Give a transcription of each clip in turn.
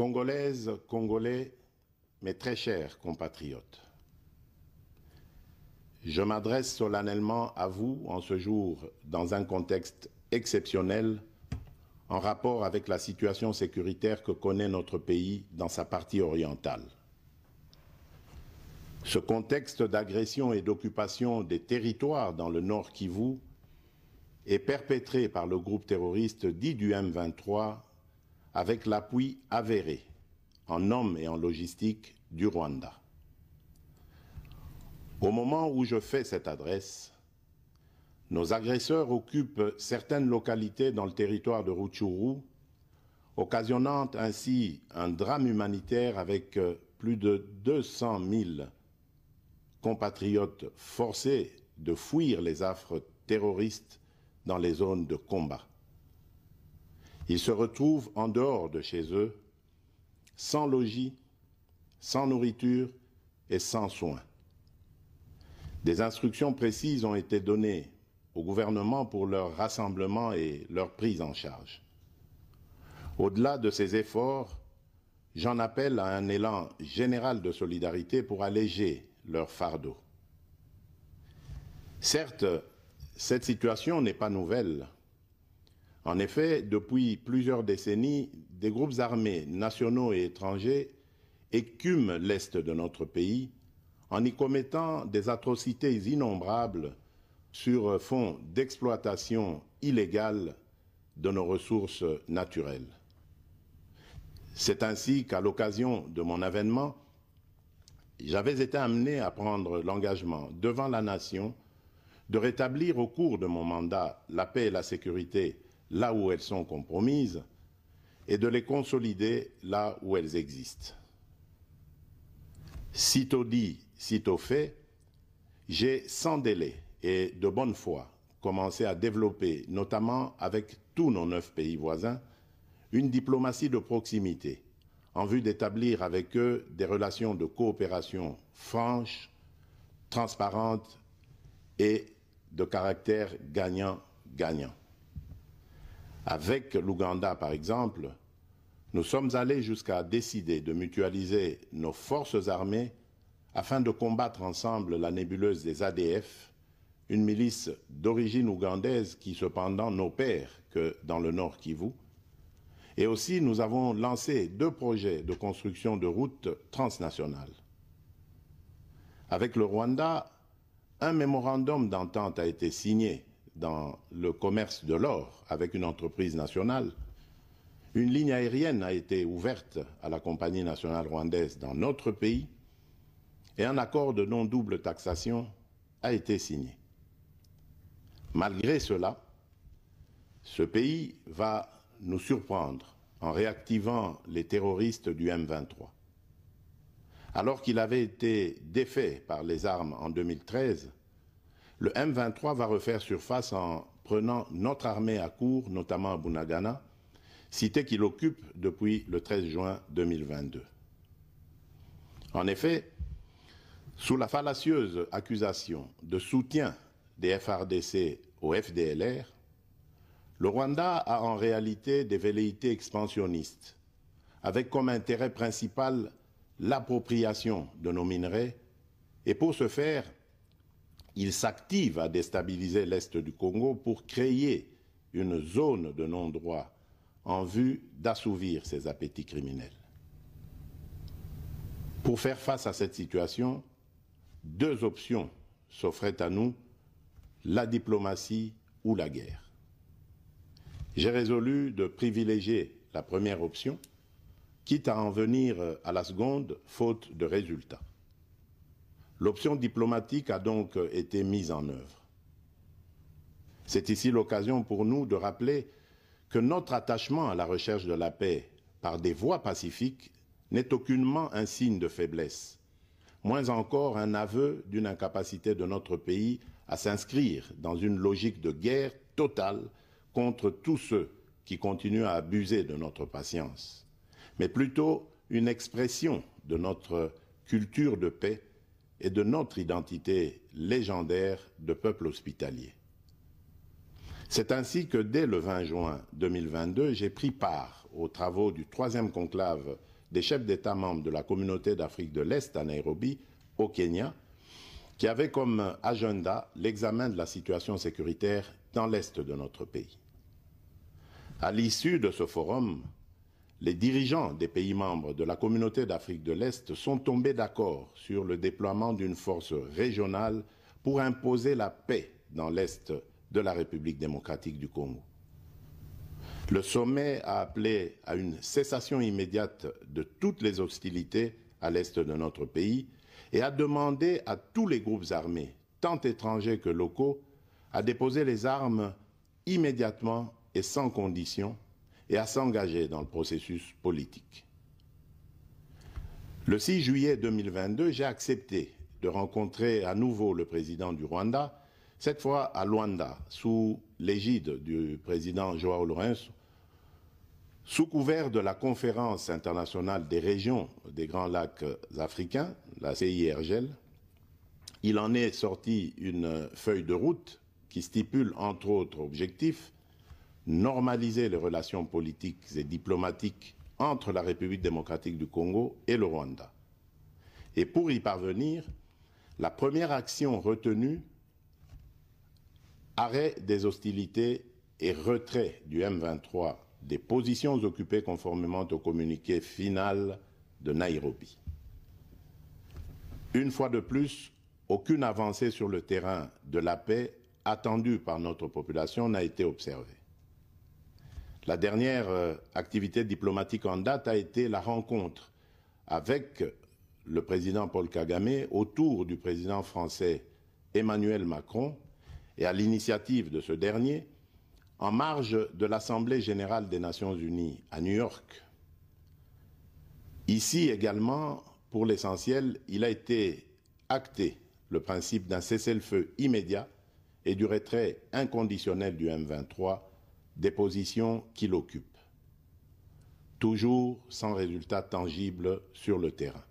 Congolaises, Congolais, mes très chers compatriotes, je m'adresse solennellement à vous en ce jour dans un contexte exceptionnel en rapport avec la situation sécuritaire que connaît notre pays dans sa partie orientale. Ce contexte d'agression et d'occupation des territoires dans le nord Kivu est perpétré par le groupe terroriste dit du M23 avec l'appui avéré en hommes et en logistique du Rwanda. Au moment où je fais cette adresse, nos agresseurs occupent certaines localités dans le territoire de Rutshuru, occasionnant ainsi un drame humanitaire avec euh, plus de 200 000 compatriotes forcés de fuir les affres terroristes dans les zones de combat. Ils se retrouvent en dehors de chez eux, sans logis, sans nourriture et sans soins. Des instructions précises ont été données au gouvernement pour leur rassemblement et leur prise en charge. Au-delà de ces efforts, j'en appelle à un élan général de solidarité pour alléger leur fardeau. Certes, cette situation n'est pas nouvelle en effet, depuis plusieurs décennies, des groupes armés nationaux et étrangers écument l'Est de notre pays en y commettant des atrocités innombrables sur fond d'exploitation illégale de nos ressources naturelles. C'est ainsi qu'à l'occasion de mon avènement, j'avais été amené à prendre l'engagement devant la nation de rétablir au cours de mon mandat la paix et la sécurité là où elles sont compromises et de les consolider là où elles existent. Sitôt dit, sitôt fait, j'ai sans délai et de bonne foi commencé à développer, notamment avec tous nos neuf pays voisins, une diplomatie de proximité en vue d'établir avec eux des relations de coopération franches, transparentes et de caractère gagnant-gagnant. Avec l'Ouganda, par exemple, nous sommes allés jusqu'à décider de mutualiser nos forces armées afin de combattre ensemble la nébuleuse des ADF, une milice d'origine ougandaise qui cependant n'opère que dans le nord Kivu. Et aussi, nous avons lancé deux projets de construction de routes transnationales. Avec le Rwanda, un mémorandum d'entente a été signé dans le commerce de l'or avec une entreprise nationale, une ligne aérienne a été ouverte à la compagnie nationale rwandaise dans notre pays et un accord de non-double taxation a été signé. Malgré cela, ce pays va nous surprendre en réactivant les terroristes du M23. Alors qu'il avait été défait par les armes en 2013, le M23 va refaire surface en prenant notre armée à court, notamment à Bunagana, cité qu'il occupe depuis le 13 juin 2022. En effet, sous la fallacieuse accusation de soutien des FRDC au FDLR, le Rwanda a en réalité des velléités expansionnistes, avec comme intérêt principal l'appropriation de nos minerais, et pour ce faire, il s'active à déstabiliser l'Est du Congo pour créer une zone de non-droit en vue d'assouvir ses appétits criminels. Pour faire face à cette situation, deux options s'offraient à nous, la diplomatie ou la guerre. J'ai résolu de privilégier la première option, quitte à en venir à la seconde, faute de résultats. L'option diplomatique a donc euh, été mise en œuvre. C'est ici l'occasion pour nous de rappeler que notre attachement à la recherche de la paix par des voies pacifiques n'est aucunement un signe de faiblesse, moins encore un aveu d'une incapacité de notre pays à s'inscrire dans une logique de guerre totale contre tous ceux qui continuent à abuser de notre patience, mais plutôt une expression de notre culture de paix et de notre identité légendaire de peuple hospitalier. C'est ainsi que dès le 20 juin 2022, j'ai pris part aux travaux du troisième conclave des chefs d'État membres de la communauté d'Afrique de l'Est à Nairobi, au Kenya, qui avait comme agenda l'examen de la situation sécuritaire dans l'Est de notre pays. À l'issue de ce forum, les dirigeants des pays membres de la communauté d'Afrique de l'Est sont tombés d'accord sur le déploiement d'une force régionale pour imposer la paix dans l'Est de la République démocratique du Congo. Le sommet a appelé à une cessation immédiate de toutes les hostilités à l'Est de notre pays et a demandé à tous les groupes armés, tant étrangers que locaux, à déposer les armes immédiatement et sans condition et à s'engager dans le processus politique. Le 6 juillet 2022, j'ai accepté de rencontrer à nouveau le président du Rwanda, cette fois à Luanda, sous l'égide du président Joao Lourenço, sous couvert de la conférence internationale des régions des grands lacs africains, la CIRGL, il en est sorti une feuille de route qui stipule, entre autres objectifs, normaliser les relations politiques et diplomatiques entre la République démocratique du Congo et le Rwanda. Et pour y parvenir, la première action retenue, arrêt des hostilités et retrait du M23 des positions occupées conformément au communiqué final de Nairobi. Une fois de plus, aucune avancée sur le terrain de la paix attendue par notre population n'a été observée. La dernière euh, activité diplomatique en date a été la rencontre avec le président Paul Kagame autour du président français Emmanuel Macron et à l'initiative de ce dernier, en marge de l'Assemblée générale des Nations unies à New York. Ici également, pour l'essentiel, il a été acté le principe d'un cessez-le-feu immédiat et du retrait inconditionnel du M23 des positions qu'il occupe, toujours sans résultat tangible sur le terrain.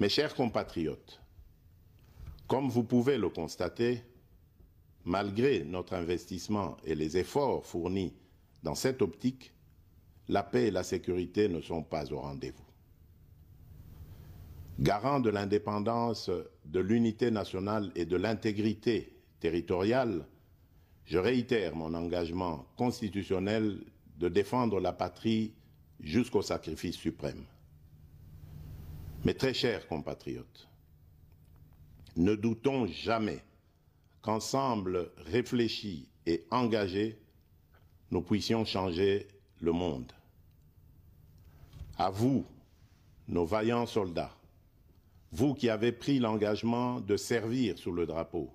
Mes chers compatriotes, comme vous pouvez le constater, malgré notre investissement et les efforts fournis dans cette optique, la paix et la sécurité ne sont pas au rendez-vous. Garant de l'indépendance, de l'unité nationale et de l'intégrité territoriale, je réitère mon engagement constitutionnel de défendre la patrie jusqu'au sacrifice suprême. Mes très chers compatriotes, ne doutons jamais qu'ensemble, réfléchis et engagés, nous puissions changer le monde. À vous, nos vaillants soldats, vous qui avez pris l'engagement de servir sous le drapeau,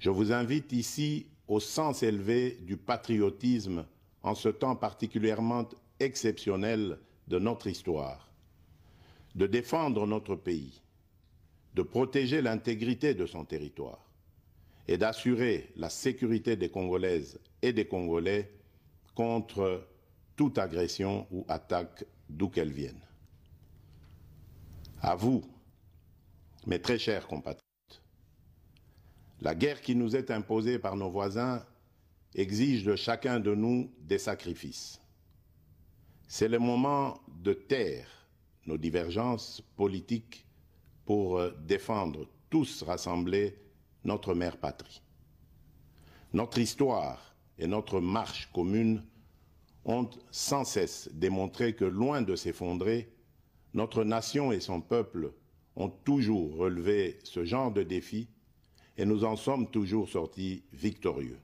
je vous invite ici au sens élevé du patriotisme en ce temps particulièrement exceptionnel de notre histoire, de défendre notre pays, de protéger l'intégrité de son territoire et d'assurer la sécurité des Congolaises et des Congolais contre toute agression ou attaque d'où qu'elle vienne. À vous, mes très chers compatriotes. La guerre qui nous est imposée par nos voisins exige de chacun de nous des sacrifices. C'est le moment de taire nos divergences politiques pour euh, défendre tous rassemblés notre mère patrie. Notre histoire et notre marche commune ont sans cesse démontré que loin de s'effondrer, notre nation et son peuple ont toujours relevé ce genre de défis et nous en sommes toujours sortis victorieux.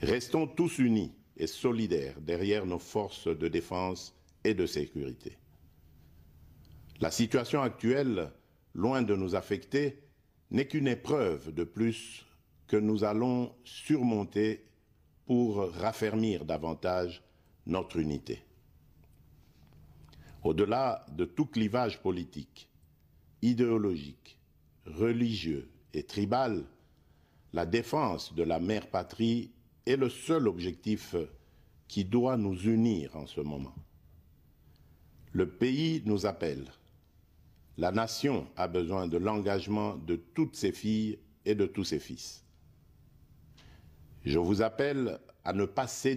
Restons tous unis et solidaires derrière nos forces de défense et de sécurité. La situation actuelle, loin de nous affecter, n'est qu'une épreuve de plus que nous allons surmonter pour raffermir davantage notre unité. Au-delà de tout clivage politique, idéologique, religieux, et tribal, la défense de la mère patrie est le seul objectif qui doit nous unir en ce moment. Le pays nous appelle. La nation a besoin de l'engagement de toutes ses filles et de tous ses fils. Je vous appelle à ne pas céder.